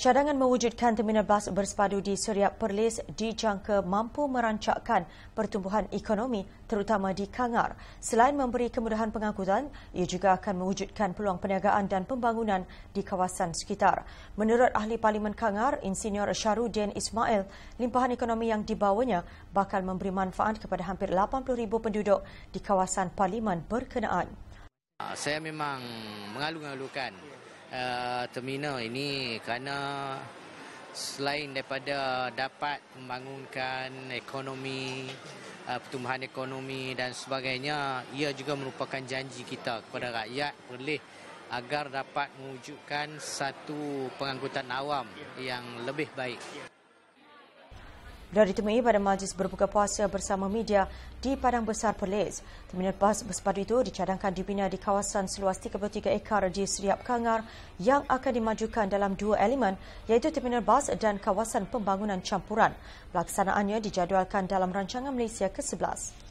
Cadangan mewujudkan terminal bas bersepadu di Suria Perlis dijangka mampu merancakkan pertumbuhan ekonomi terutama di Kangar. Selain memberi kemudahan pengangkutan, ia juga akan mewujudkan peluang perniagaan dan pembangunan di kawasan sekitar. Menurut Ahli Parlimen Kangar, Insinyur Syarudin Ismail, limpahan ekonomi yang dibawanya bakal memberi manfaat kepada hampir 80,000 penduduk di kawasan Parlimen berkenaan. Ah, saya memang mengalu-alukan uh, terminal ini kerana selain daripada dapat membangunkan ekonomi uh, pertumbuhan ekonomi dan sebagainya ia juga merupakan janji kita kepada rakyat perlih agar dapat mewujudkan satu pengangkutan awam yang lebih baik Beliau ditemui pada majlis berbuka puasa bersama media di Padang Besar Perlis. Terminal bas bersepadu itu dicadangkan dibina di kawasan seluas 33 ekar di Seriap Kangar yang akan dimajukan dalam dua elemen iaitu terminal bas dan kawasan pembangunan campuran. Pelaksanaannya dijadualkan dalam Rancangan Malaysia ke-11.